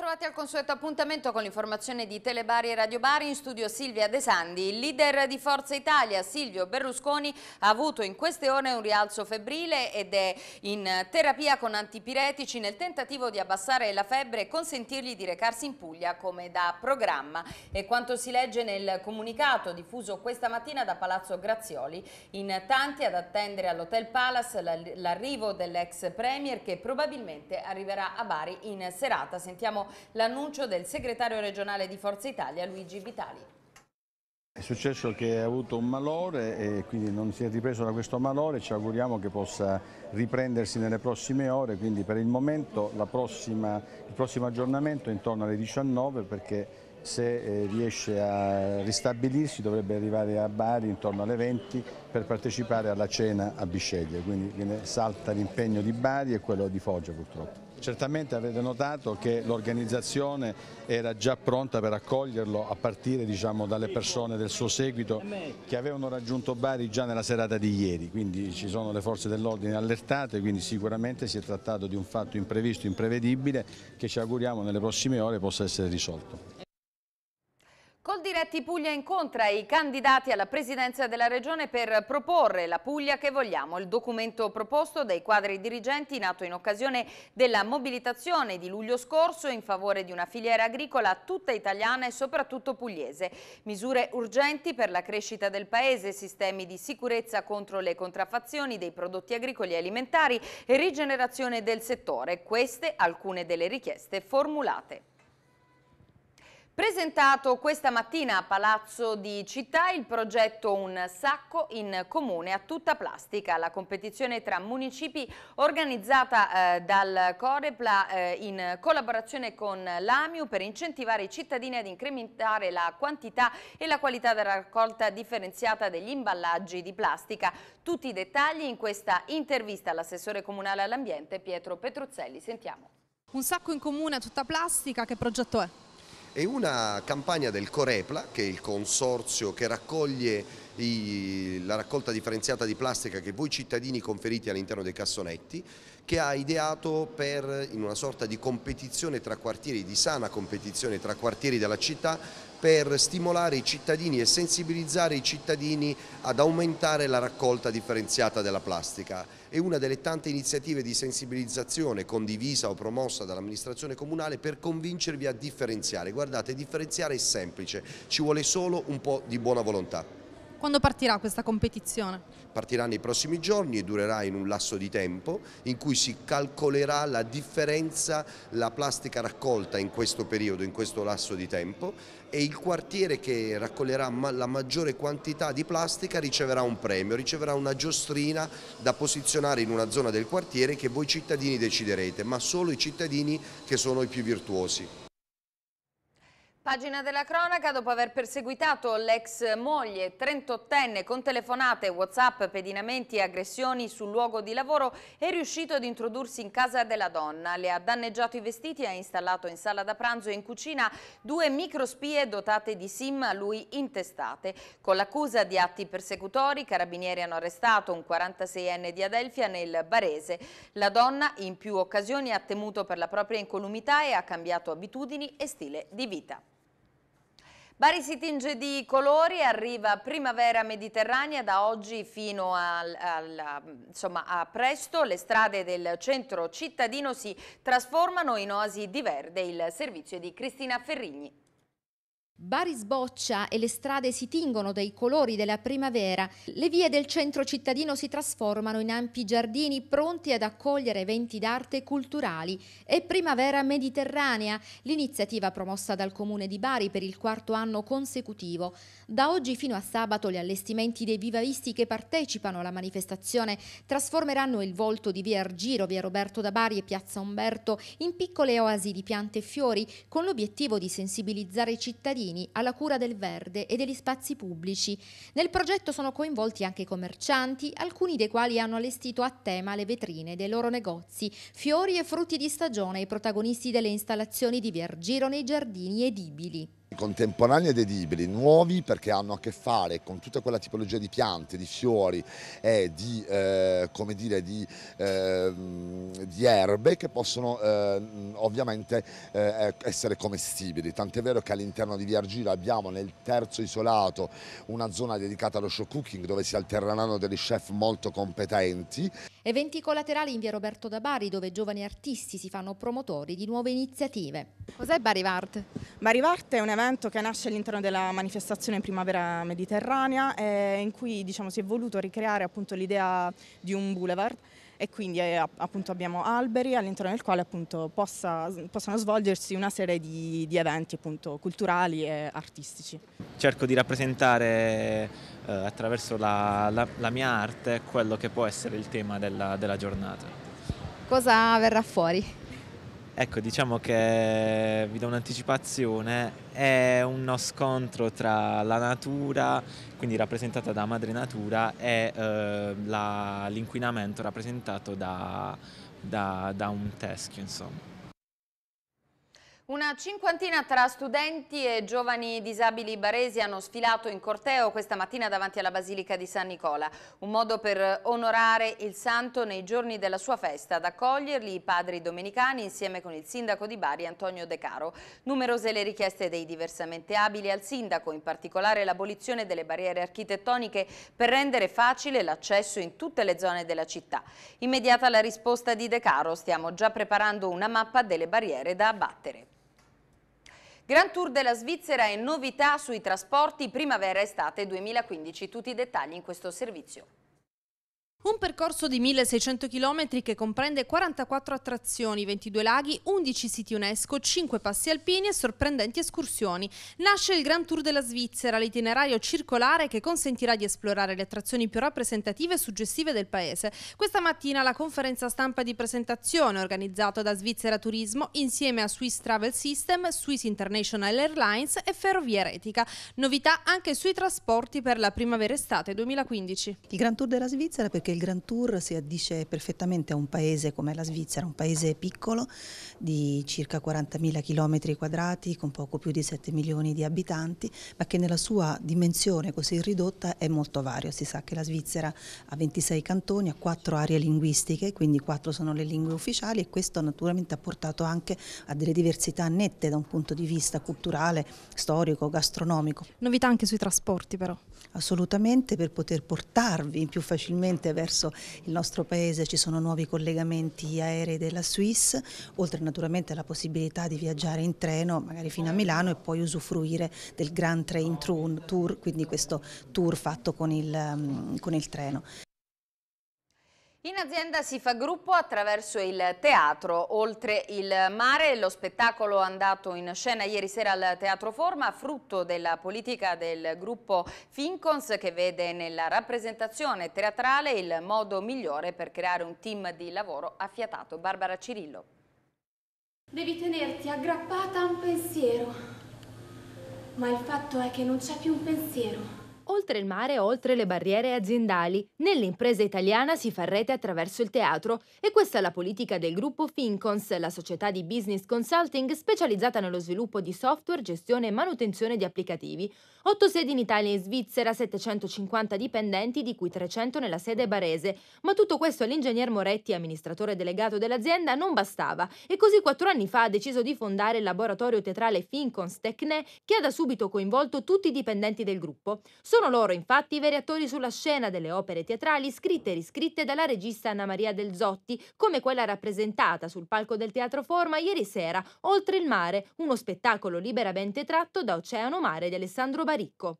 Bentrovati al consueto appuntamento con l'informazione di Telebari e Radio Bari in studio Silvia De Sandi. Il leader di Forza Italia, Silvio Berlusconi, ha avuto in queste ore un rialzo febbrile ed è in terapia con antipiretici nel tentativo di abbassare la febbre e consentirgli di recarsi in Puglia come da programma. E quanto si legge nel comunicato diffuso questa mattina da Palazzo Grazioli. In tanti ad attendere all'Hotel Palace l'arrivo dell'ex premier che probabilmente arriverà a Bari in serata. Sentiamo l'annuncio del segretario regionale di Forza Italia Luigi Vitali. È successo che ha avuto un malore e quindi non si è ripreso da questo malore, ci auguriamo che possa riprendersi nelle prossime ore, quindi per il momento prossima, il prossimo aggiornamento è intorno alle 19 perché se eh, riesce a ristabilirsi dovrebbe arrivare a Bari intorno alle 20 per partecipare alla cena a Bisceglie, quindi salta l'impegno di Bari e quello di Foggia purtroppo. Certamente avete notato che l'organizzazione era già pronta per accoglierlo a partire diciamo, dalle persone del suo seguito che avevano raggiunto Bari già nella serata di ieri, quindi ci sono le forze dell'ordine allertate, quindi sicuramente si è trattato di un fatto imprevisto, imprevedibile che ci auguriamo nelle prossime ore possa essere risolto. Col Diretti Puglia incontra i candidati alla presidenza della regione per proporre la Puglia che vogliamo, il documento proposto dai quadri dirigenti nato in occasione della mobilitazione di luglio scorso in favore di una filiera agricola tutta italiana e soprattutto pugliese. Misure urgenti per la crescita del paese, sistemi di sicurezza contro le contraffazioni dei prodotti agricoli e alimentari e rigenerazione del settore. Queste alcune delle richieste formulate. Presentato questa mattina a Palazzo di Città il progetto Un sacco in comune a tutta plastica, la competizione tra municipi organizzata eh, dal Corepla eh, in collaborazione con l'AMIU per incentivare i cittadini ad incrementare la quantità e la qualità della raccolta differenziata degli imballaggi di plastica. Tutti i dettagli in questa intervista all'assessore comunale all'ambiente Pietro Petruzzelli. Sentiamo. Un sacco in comune a tutta plastica, che progetto è? e una campagna del Corepla, che è il consorzio che raccoglie i, la raccolta differenziata di plastica che voi cittadini conferite all'interno dei cassonetti, che ha ideato per, in una sorta di competizione tra quartieri, di sana competizione tra quartieri della città, per stimolare i cittadini e sensibilizzare i cittadini ad aumentare la raccolta differenziata della plastica. È una delle tante iniziative di sensibilizzazione condivisa o promossa dall'amministrazione comunale per convincervi a differenziare. Guardate, differenziare è semplice, ci vuole solo un po' di buona volontà. Quando partirà questa competizione? Partirà nei prossimi giorni e durerà in un lasso di tempo in cui si calcolerà la differenza, la plastica raccolta in questo periodo, in questo lasso di tempo e il quartiere che raccoglierà la maggiore quantità di plastica riceverà un premio, riceverà una giostrina da posizionare in una zona del quartiere che voi cittadini deciderete, ma solo i cittadini che sono i più virtuosi. Pagina della cronaca, dopo aver perseguitato l'ex moglie 38enne con telefonate, whatsapp, pedinamenti e aggressioni sul luogo di lavoro, è riuscito ad introdursi in casa della donna. Le ha danneggiato i vestiti e ha installato in sala da pranzo e in cucina due microspie dotate di sim a lui intestate. Con l'accusa di atti persecutori, i carabinieri hanno arrestato un 46enne di Adelfia nel Barese. La donna in più occasioni ha temuto per la propria incolumità e ha cambiato abitudini e stile di vita. Bari si tinge di colori, arriva primavera mediterranea da oggi fino al, al, insomma, a presto. Le strade del centro cittadino si trasformano in oasi di verde. Il servizio è di Cristina Ferrigni. Bari sboccia e le strade si tingono dai colori della primavera. Le vie del centro cittadino si trasformano in ampi giardini pronti ad accogliere eventi d'arte e culturali. È Primavera Mediterranea, l'iniziativa promossa dal comune di Bari per il quarto anno consecutivo. Da oggi fino a sabato gli allestimenti dei vivavisti che partecipano alla manifestazione trasformeranno il volto di via Argiro, via Roberto da Bari e piazza Umberto in piccole oasi di piante e fiori con l'obiettivo di sensibilizzare i cittadini cittadini alla cura del verde e degli spazi pubblici. Nel progetto sono coinvolti anche i commercianti, alcuni dei quali hanno allestito a tema le vetrine dei loro negozi, fiori e frutti di stagione, i protagonisti delle installazioni di Viergiro nei giardini edibili contemporanei ed edibili, nuovi perché hanno a che fare con tutta quella tipologia di piante, di fiori e di, eh, come dire, di, eh, di erbe che possono ehm, eh, ovviamente essere commestibili. Tant'è vero che all'interno di Via Argila abbiamo nel terzo isolato una zona dedicata allo show cooking dove si alterneranno degli chef molto competenti. Eventi collaterali in via Roberto da Bari dove giovani artisti si fanno promotori di nuove iniziative. Cos'è Bari Vart? Bari Vart è un evento evento che nasce all'interno della manifestazione Primavera Mediterranea eh, in cui diciamo, si è voluto ricreare l'idea di un boulevard e quindi eh, appunto, abbiamo alberi all'interno del quale appunto, possa, possano svolgersi una serie di, di eventi appunto, culturali e artistici. Cerco di rappresentare eh, attraverso la, la, la, mia arte quello che può essere il tema della, della giornata. Cosa verrà fuori? Ecco, diciamo che vi do un'anticipazione, è uno scontro tra la natura, quindi rappresentata da madre natura, e eh, l'inquinamento rappresentato da, da, da un teschio, insomma. Una cinquantina tra studenti e giovani disabili baresi hanno sfilato in corteo questa mattina davanti alla Basilica di San Nicola, un modo per onorare il santo nei giorni della sua festa, ad accoglierli i padri domenicani insieme con il sindaco di Bari Antonio De Caro. Numerose le richieste dei diversamente abili al sindaco, in particolare l'abolizione delle barriere architettoniche per rendere facile l'accesso in tutte le zone della città. Immediata la risposta di De Caro, stiamo già preparando una mappa delle barriere da abbattere. Gran Tour della Svizzera e novità sui trasporti primavera-estate 2015. Tutti i dettagli in questo servizio. Un percorso di 1600 km che comprende 44 attrazioni, 22 laghi, 11 siti UNESCO, 5 passi alpini e sorprendenti escursioni. Nasce il Grand Tour della Svizzera, l'itinerario circolare che consentirà di esplorare le attrazioni più rappresentative e suggestive del paese. Questa mattina la conferenza stampa di presentazione organizzata da Svizzera Turismo insieme a Swiss Travel System, Swiss International Airlines e Ferrovia Retica. Novità anche sui trasporti per la primavera-estate 2015. Il Grand Tour della Svizzera perché che il Grand Tour si addice perfettamente a un paese come la Svizzera, un paese piccolo di circa 40.000 km quadrati con poco più di 7 milioni di abitanti, ma che nella sua dimensione così ridotta è molto vario. Si sa che la Svizzera ha 26 cantoni, ha 4 aree linguistiche, quindi 4 sono le lingue ufficiali e questo naturalmente ha portato anche a delle diversità nette da un punto di vista culturale, storico, gastronomico. Novità anche sui trasporti però. Assolutamente per poter portarvi più facilmente verso il nostro paese ci sono nuovi collegamenti aerei della Suisse, oltre naturalmente alla possibilità di viaggiare in treno magari fino a Milano e poi usufruire del Grand Train Tour, quindi questo tour fatto con il, mm, con il treno. In azienda si fa gruppo attraverso il teatro, oltre il mare, lo spettacolo andato in scena ieri sera al Teatro Forma, frutto della politica del gruppo Fincons che vede nella rappresentazione teatrale il modo migliore per creare un team di lavoro affiatato. Barbara Cirillo. Devi tenerti aggrappata a un pensiero, ma il fatto è che non c'è più un pensiero oltre il mare oltre le barriere aziendali. Nell'impresa italiana si fa rete attraverso il teatro e questa è la politica del gruppo Fincons, la società di business consulting specializzata nello sviluppo di software, gestione e manutenzione di applicativi. Otto sedi in Italia e in Svizzera, 750 dipendenti, di cui 300 nella sede barese. Ma tutto questo all'ingegner Moretti, amministratore delegato dell'azienda, non bastava e così quattro anni fa ha deciso di fondare il laboratorio teatrale Fincons Tecne che ha da subito coinvolto tutti i dipendenti del gruppo. Solo sono loro infatti i veri attori sulla scena delle opere teatrali scritte e riscritte dalla regista Anna Maria Del Zotti, come quella rappresentata sul palco del Teatro Forma ieri sera, Oltre il mare, uno spettacolo liberamente tratto da Oceano Mare di Alessandro Baricco.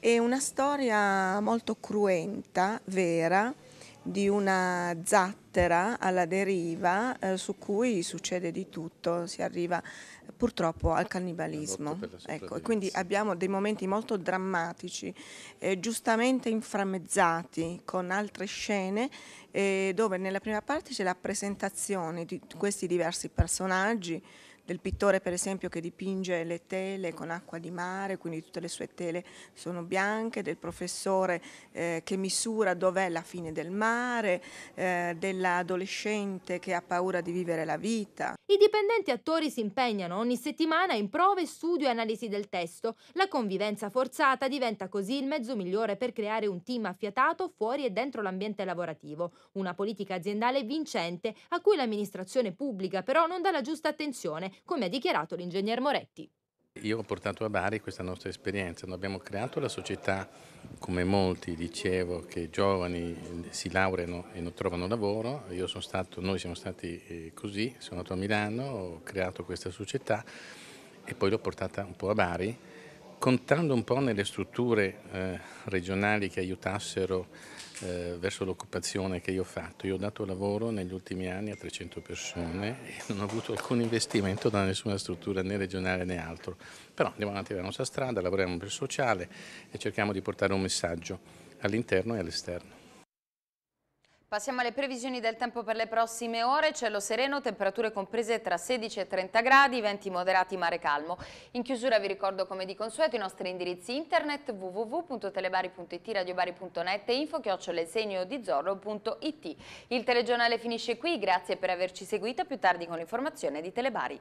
È una storia molto cruenta, vera, di una zattera alla deriva eh, su cui succede di tutto, si arriva eh, purtroppo al cannibalismo. Ecco, quindi abbiamo dei momenti molto drammatici, eh, giustamente inframmezzati con altre scene eh, dove nella prima parte c'è la presentazione di questi diversi personaggi, del pittore per esempio che dipinge le tele con acqua di mare, quindi tutte le sue tele sono bianche, del professore eh, che misura dov'è la fine del mare, eh, dell'adolescente che ha paura di vivere la vita. I dipendenti attori si impegnano ogni settimana in prove, studio e analisi del testo. La convivenza forzata diventa così il mezzo migliore per creare un team affiatato fuori e dentro l'ambiente lavorativo, una politica aziendale vincente a cui l'amministrazione pubblica però non dà la giusta attenzione come ha dichiarato l'ingegner Moretti. Io ho portato a Bari questa nostra esperienza, noi abbiamo creato la società come molti, dicevo, che giovani eh, si laureano e non trovano lavoro, Io sono stato, noi siamo stati eh, così, sono andato a Milano, ho creato questa società e poi l'ho portata un po' a Bari contando un po' nelle strutture eh, regionali che aiutassero eh, verso l'occupazione che io ho fatto. Io ho dato lavoro negli ultimi anni a 300 persone e non ho avuto alcun investimento da nessuna struttura né regionale né altro. Però andiamo avanti per la nostra strada, lavoriamo per il sociale e cerchiamo di portare un messaggio all'interno e all'esterno. Passiamo alle previsioni del tempo per le prossime ore, cielo sereno, temperature comprese tra 16 e 30 gradi, venti moderati, mare calmo. In chiusura vi ricordo come di consueto i nostri indirizzi internet www.telebari.it, radiobari.net e info chioccioleseniodizorro.it. Il telegiornale finisce qui, grazie per averci seguito, più tardi con l'informazione di Telebari.